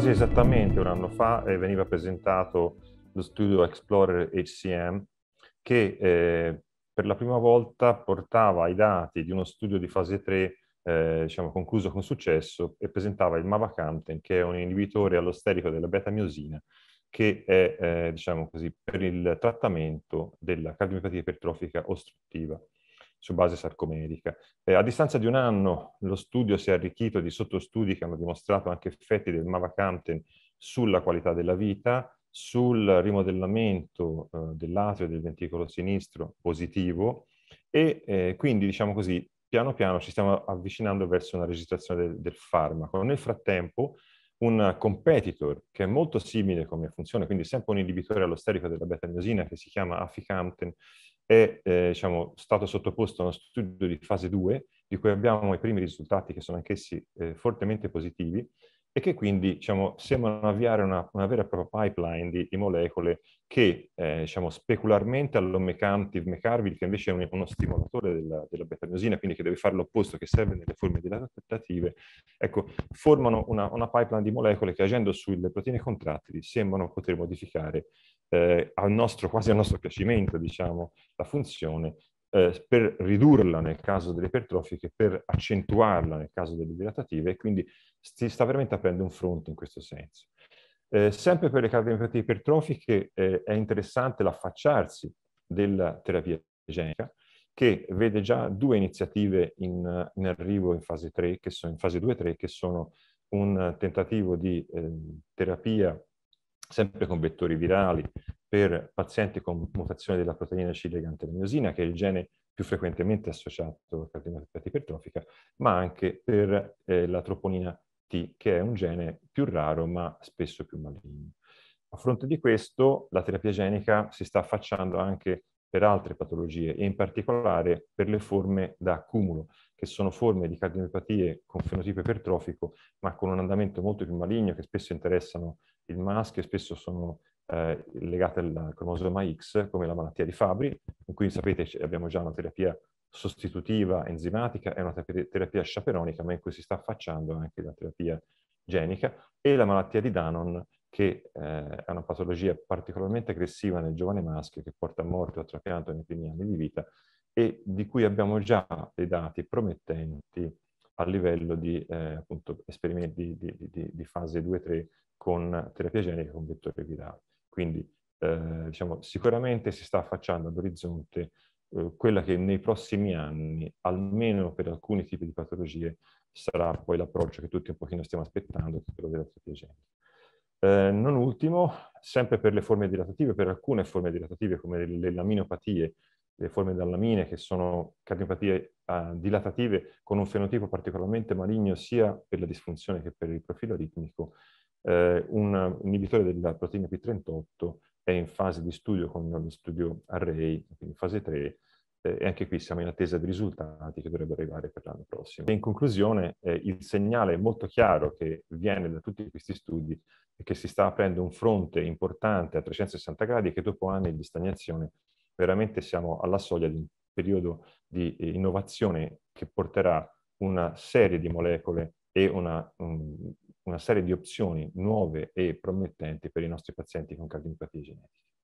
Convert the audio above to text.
quasi esattamente un anno fa eh, veniva presentato lo studio Explorer HCM che eh, per la prima volta portava i dati di uno studio di fase 3 eh, diciamo, concluso con successo e presentava il Mavacamten, che è un inibitore allosterico della beta-miosina, che è eh, diciamo così, per il trattamento della cardiomiopatia ipertrofica ostruttiva su base sarcomerica. Eh, a distanza di un anno lo studio si è arricchito di sottostudi che hanno dimostrato anche effetti del mavacamten sulla qualità della vita, sul rimodellamento eh, dell'atrio e del ventricolo sinistro positivo e eh, quindi, diciamo così, piano piano ci stiamo avvicinando verso una registrazione del, del farmaco. Nel frattempo un competitor che è molto simile come funzione, quindi sempre un inibitore allosterico della beta-miosina che si chiama aficamten, è eh, diciamo, stato sottoposto a uno studio di fase 2, di cui abbiamo i primi risultati che sono anch'essi eh, fortemente positivi e che quindi diciamo, sembrano avviare una, una, vera e propria pipeline di, di molecole che eh, diciamo, specularmente all'omecamtiv mecarvil, che invece è un, uno stimolatore della, della beta-miosina, quindi che deve fare l'opposto, che serve nelle forme dilatative, ecco, formano una, una, pipeline di molecole che agendo sulle proteine contrattili sembrano poter modificare eh, al nostro, quasi al nostro piacimento, diciamo, la funzione, eh, per ridurla nel caso delle ipertrofiche, per accentuarla nel caso delle dilatative, e quindi si sta veramente aprendo un fronte in questo senso. Eh, sempre per le cardiopatie ipertrofiche eh, è interessante l'affacciarsi della terapia genica, che vede già due iniziative in, in arrivo in fase 3, che sono in fase 2-3, che sono un tentativo di ehm, terapia sempre con vettori virali, per pazienti con mutazione della proteina C legante alla che è il gene più frequentemente associato alla cardiomiopatia ipertrofica, ma anche per eh, la troponina T, che è un gene più raro ma spesso più maligno. A fronte di questo, la terapia genica si sta affacciando anche per altre patologie e in particolare per le forme da accumulo, che sono forme di cardiomiopatie con fenotipo ipertrofico, ma con un andamento molto più maligno, che spesso interessano il maschio e spesso sono eh, legate al cromosoma X, come la malattia di Fabry, in cui sapete abbiamo già una terapia sostitutiva enzimatica e una terapia sciaperonica, ma in cui si sta affacciando anche la terapia genica, e la malattia di Danon, che eh, è una patologia particolarmente aggressiva nel giovane maschio che porta a morte o a trapianto nei primi anni di vita e di cui abbiamo già dei dati promettenti a livello di eh, appunto, esperimenti di, di, di, di fase 2-3 con terapia genica con vettore virale. Quindi eh, diciamo, sicuramente si sta affacciando all'orizzonte eh, quella che nei prossimi anni, almeno per alcuni tipi di patologie, sarà poi l'approccio che tutti un pochino stiamo aspettando, che è quello della terapia genica. Eh, non ultimo, sempre per le forme dilatative, per alcune forme dilatative come le, le laminopatie, le forme d'allamine che sono cardiopatie eh, dilatative con un fenotipo particolarmente maligno sia per la disfunzione che per il profilo ritmico, eh, un inibitore della proteina P38 è in fase di studio con lo studio Array, in fase 3, eh, e anche qui siamo in attesa di risultati che dovrebbero arrivare per l'anno prossimo. E in conclusione, eh, il segnale molto chiaro che viene da tutti questi studi è che si sta aprendo un fronte importante a 360 gradi e che dopo anni di stagnazione veramente siamo alla soglia di un periodo di eh, innovazione che porterà una serie di molecole e una, um, una serie di opzioni nuove e promettenti per i nostri pazienti con cardiopatie genetiche.